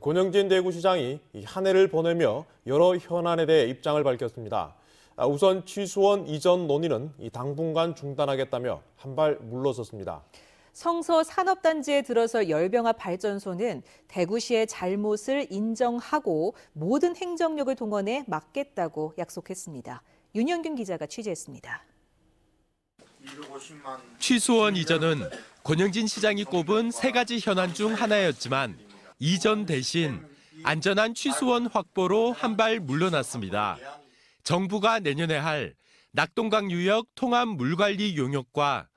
권영진 네, 대구시장이 한 해를 보내며 여러 현안에 대해 입장을 밝혔습니다. 아, 우선 취수원 이전 논의는 당분간 중단하겠다며 한 발 물러섰습니다. 성서 산업단지에 들어설 열병합 발전소는 대구시의 잘못을 인정하고 모든 행정력을 동원해 막겠다고 약속했습니다. 윤영균 기자가 취재했습니다. 취수원 이전은 권영진 시장이 꼽은 세 가지 현안 중 하나였지만 이전 대신 안전한 취수원 확보로 한 발 물러났습니다. 정부가 내년에 할 낙동강 유역 통합 물관리 용역과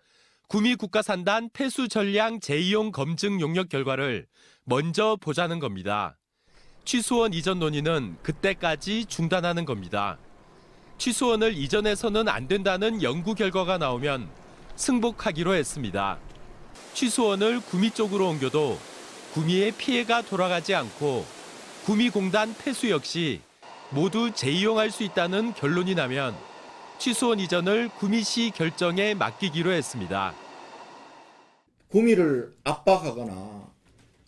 구미 국가산단 폐수 전량 재이용 검증 용역 결과를 먼저 보자는 겁니다. 취수원 이전 논의는 그때까지 중단하는 겁니다. 취수원을 이전해서는 안 된다는 연구 결과가 나오면 승복하기로 했습니다. 취수원을 구미 쪽으로 옮겨도 구미의 피해가 돌아가지 않고 구미공단 폐수 역시 모두 재이용할 수 있다는 결론이 나면 취소원 이전을 구미시 결정에 맡기기로 했습니다. 구미를 압박하거나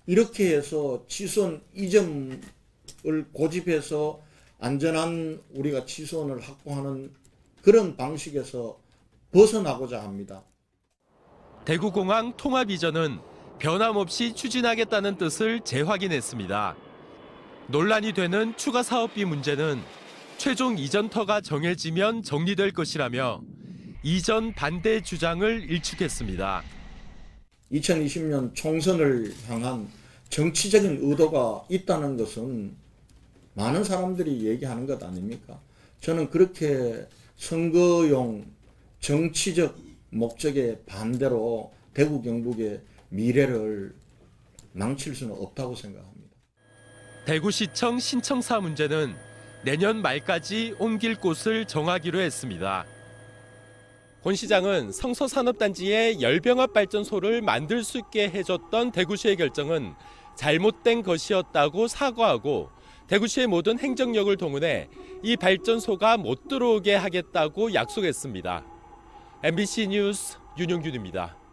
이렇게 해서 취소원 이전을 고집해서 안전한 우리가 취소원을 확보하는 그런 방식에서 벗어나고자 합니다. 대구공항 통합 이전은 변함없이 추진하겠다는 뜻을 재확인했습니다. 논란이 되는 추가 사업비 문제는 최종 이전터가 정해지면 정리될 것이라며 이전 반대 주장을 일축했습니다. 2020년 총선을 향한 정치적인 의도가 있다는 것은 많은 사람들이 얘기하는 것 아닙니까? 저는 그렇게 선거용 정치적 목적에 반대로 대구 경북에 미래를 망칠 수는 없다고 생각합니다. 대구시청 신청사 문제는 내년 말까지 옮길 곳을 정하기로 했습니다. 권 시장은 성서산업단지에 열병합발전소를 만들 수 있게 해줬던 대구시의 결정은 잘못된 것이었다고 사과하고 대구시의 모든 행정력을 동원해 이 발전소가 못 들어오게 하겠다고 약속했습니다. MBC 뉴스 윤용균입니다.